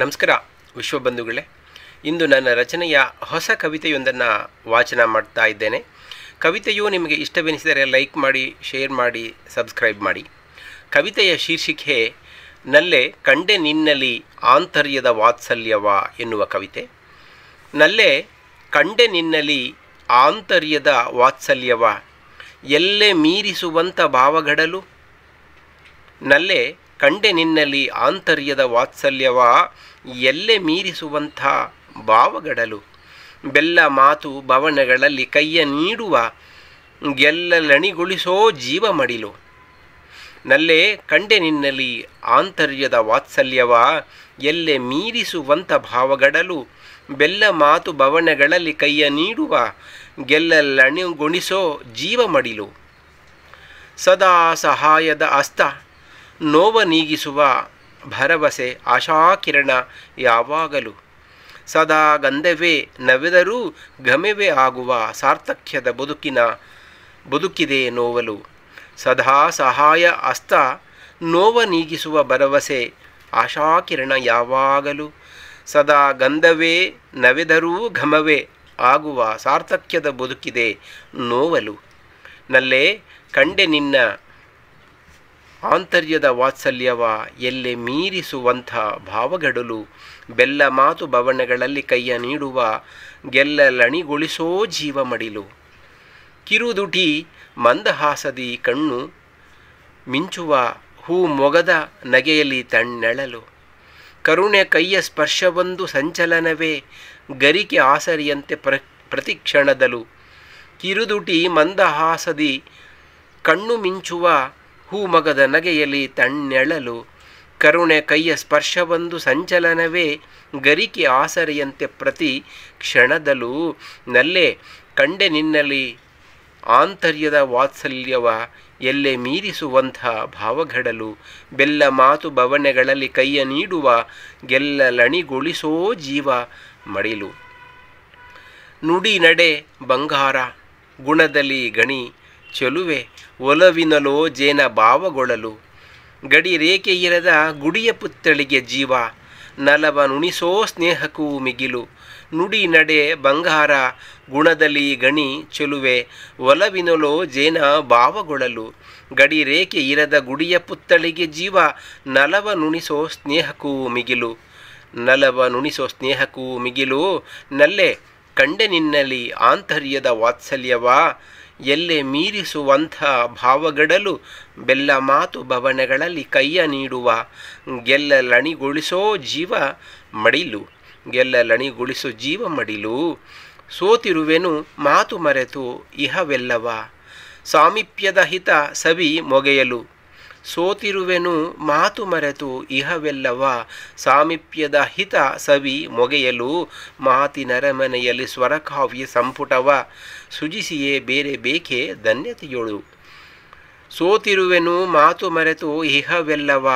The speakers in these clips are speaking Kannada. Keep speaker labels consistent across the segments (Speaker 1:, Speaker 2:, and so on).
Speaker 1: ನಮಸ್ಕಾರ ವಿಶ್ವಬಂಧುಗಳೇ ಇಂದು ನನ್ನ ರಚನೆಯ ಹೊಸ ಕವಿತೆಯೊಂದನ್ನು ವಾಚನ ಮಾಡ್ತಾ ಇದ್ದೇನೆ ಕವಿತೆಯು ನಿಮಗೆ ಇಷ್ಟವೆನಿಸಿದರೆ ಲೈಕ್ ಮಾಡಿ ಶೇರ್ ಮಾಡಿ ಸಬ್ಸ್ಕ್ರೈಬ್ ಮಾಡಿ ಕವಿತೆಯ ಶೀರ್ಷಿಕೆ ನಲ್ಲೆ ಕಂಡೆ ನಿನ್ನಲಿ ಆಂತರ್ಯದ ವಾತ್ಸಲ್ಯವ ಎನ್ನುವ ಕವಿತೆ ನಲ್ಲೆ ಕಂಡೆ ನಿನ್ನಲಿ ಆಂತರ್ಯದ ವಾತ್ಸಲ್ಯವ ಎಲ್ಲೆ ಮೀರಿಸುವಂಥ ಭಾವಗಡಲು ನಲ್ಲೇ ಕಂಡೆ ನಿನ್ನಲ್ಲಿ ಆಂತರ್ಯದ ವಾತ್ಸಲ್ಯವ ಎಲ್ಲೆ ಮೀರಿಸುವಂಥ ಭಾವಗಡಲು ಬೆಲ್ಲ ಮಾತು ಭವನಗಳಲ್ಲಿ ಕೈಯ ನೀಡುವ ಗೆಲ್ಲಲಣಿಗೊಳಿಸೋ ಜೀವ ಮಡಿಲು ನಲ್ಲೇ ಕಂಡೆ ನಿನ್ನಲ್ಲಿ ಆಂತರ್ಯದ ವಾತ್ಸಲ್ಯವ ಎಲ್ಲೆ ಮೀರಿಸುವಂಥ ಭಾವಗಡಲು ಬೆಲ್ಲ ಮಾತು ಭವನಗಳಲ್ಲಿ ಕೈಯ ನೀಡುವ ಗೆಲ್ಲಲಣಿಗೊಳಿಸೋ ಜೀವ ಮಡಿಲು ಸದಾ ಸಹಾಯದ ಅಸ್ತ ನೋವ ನೀಗಿಸುವ ಭರವಸೆ ಆಶಾಕಿರಣ ಯಾವಾಗಲೂ ಸದಾ ಗಂಧವೇ ನವೆದರೂ ಘಮವೇ ಆಗುವ ಸಾರ್ಥಕ್ಯದ ಬದುಕಿನ ಬದುಕಿದೆ ನೋವಲು ಸದಾ ಸಹಾಯ ಅಸ್ತ ನೋವ ನೀಗಿಸುವ ಭರವಸೆ ಆಶಾಕಿರಣ ಯಾವಾಗಲೂ ಸದಾ ಗಂಧವೇ ನವೆದರೂ ಘಮವೇ ಆಗುವ ಸಾರ್ಥಕ್ಯದ ಬದುಕಿದೆ ನೋವಲು ನಲ್ಲೇ ಕಂಡೆ ನಿನ್ನ ಆಂತರ್ಯದ ವಾತ್ಸಲ್ಯವ ಎಲ್ಲೆ ಮೀರಿಸುವಂಥ ಭಾವಗಡಲು ಬೆಲ್ಲ ಮಾತು ಭವನಗಳಲ್ಲಿ ಕೈಯ ನೀಡುವ ಗೆಲ್ಲಲಣಿಗೊಳಿಸೋ ಜೀವ ಮಡಿಲು ಕಿರುದುಟಿ ಮಂದಹಾಸದಿ ಕಣ್ಣು ಮಿಂಚುವ ಹೂ ಮೊಗದ ನಗೆಯಲ್ಲಿ ತಣ್ಣೆಳಲು ಕರುಣೆ ಕೈಯ ಸ್ಪರ್ಶವೊಂದು ಸಂಚಲನವೇ ಗರಿಕೆ ಆಸರಿಯಂತೆ ಪ್ರ ಪ್ರತಿಕ್ಷಣದಲು ಕಿರುದುಟಿ ಮಂದಹಾಸದಿ ಕಣ್ಣು ಮಿಂಚುವ ಹೂಮಗದ ನಗೆಯಲ್ಲಿ ತಣ್ಣೆಳಲು ಕರುಣೆ ಕೈಯ ಸ್ಪರ್ಶವೊಂದು ಸಂಚಲನವೇ ಗರಿಕೆ ಆಸರೆಯಂತೆ ಪ್ರತಿ ಕ್ಷಣದಲ್ಲೂ ನಲ್ಲೇ ಕಂಡೆ ನಿನ್ನಲಿ ಆಂತರ್ಯದ ವಾತ್ಸಲ್ಯವ ಎಲ್ಲೆ ಮೀರಿಸುವಂಥ ಭಾವಘಡಲು ಬೆಲ್ಲ ಮಾತು ಭವನೆಗಳಲ್ಲಿ ಕೈಯ ನೀಡುವ ಗೆಲ್ಲಲಣಿಗೊಳಿಸೋ ಜೀವ ಮಡಿಲು ನುಡಿ ನಡೆ ಬಂಗಾರ ಗುಣದಲ್ಲಿ ಗಣಿ ಚೆಲುವೆ ಒಲವಿನಲೋ ಜೇನ ಭಾವಗೊಳಲು ಗಡಿ ರೇಖೆ ಇರದ ಗುಡಿಯ ಪುತ್ತಳಿಗೆ ಜೀವ ನಲವ ನುಣಿಸೋ ಸ್ನೇಹಕ್ಕೂ ಮಿಗಿಲು ನುಡಿ ನಡೆ ಬಂಗಾರ ಗುಣದಲ್ಲಿ ಗಣಿ ಚೆಲುವೆ ಒಲವಿನಲೋ ಜೇನ ಭಾವಗೊಳಲು ಗಡಿ ರೇಖೆ ಇರದ ಗುಡಿಯ ಪುತ್ತಳಿಗೆ ಜೀವ ನಲವ ನುಣಿಸೋ ಸ್ನೇಹಕ್ಕೂ ಮಿಗಿಲು ನಲವ ನುಣಿಸೋ ಸ್ನೇಹಕ್ಕೂ ಮಿಗಿಲು ನಲ್ಲೆ ಕಂಡೆ ನಿನ್ನಲ್ಲಿ ಆಂತರ್ಯದ ವಾತ್ಸಲ್ಯವಾ ಎಲ್ಲೆ ಮೀರಿಸುವಂಥ ಭಾವಗಡಲು ಬೆಲ್ಲ ಮಾತು ಭವನಗಳಲ್ಲಿ ಕೈಯ ನೀಡುವ ಗೆಲ್ಲಲಣಿಗೊಳಿಸೋ ಜೀವ ಮಡಿಲು ಗೆಲ್ಲಲಣಿಗೊಳಿಸೋ ಜೀವ ಮಡಿಲು ಸೋತಿರುವೆನು ಮಾತು ಮರೆತು ಇಹವೆಲ್ಲವ ಸಾಮೀಪ್ಯದ ಹಿತ ಸವಿ ಮೊಗೆಯಲು ಸೋತಿರುವೆನು ಮಾತು ಮರೆತು ಇಹವೆಲ್ಲವ ಸಾಮೀಪ್ಯದ ಹಿತ ಸವಿ ಮೊಗೆಯಲು ಮಾತಿನರಮನೆಯಲ್ಲಿ ಸ್ವರಕಾವ್ಯ ಸಂಪುಟವ ಸುಜಿಸಿಯೇ ಬೇರೆ ಬೇಕೆ ಧನ್ಯತೆಯೊಳು ಸೋತಿರುವೆನು ಮಾತು ಮರೆತು ಇಹವೆಲ್ಲವ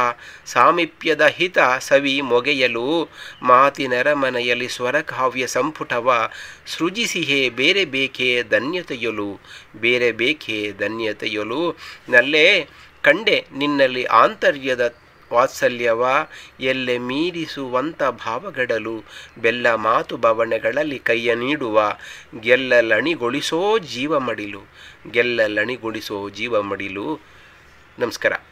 Speaker 1: ಸಾಮೀಪ್ಯದ ಹಿತ ಸವಿ ಮೊಗೆಯಲು ಮಾತಿನರಮನೆಯಲ್ಲಿ ಸ್ವರಕಾವ್ಯ ಸಂಪುಟವ ಸೃಜಿಸಿಹೇ ಬೇರೆ ಬೇಕೆ ಧನ್ಯತೆಯೊಲು ಬೇರೆ ಬೇಕೆ ಧನ್ಯತೆಯೊಲು ನಲ್ಲೇ ಕಂಡೆ ನಿನ್ನಲ್ಲಿ ಆಂತರ್ಯದ ವಾತ್ಸಲ್ಯವ ಎಲ್ಲೆ ಮೀರಿಸುವಂಥ ಭಾವಗಡಲು ಬೆಲ್ಲ ಮಾತು ಭವನೆಗಳಲ್ಲಿ ಕೈಯ ನೀಡುವ ಗೆಲ್ಲಲಣಿಗೊಳಿಸೋ ಜೀವ ಮಡಿಲು ಗೆಲ್ಲಲಣಿಗೊಳಿಸೋ ಜೀವ ಮಡಿಲು ನಮಸ್ಕಾರ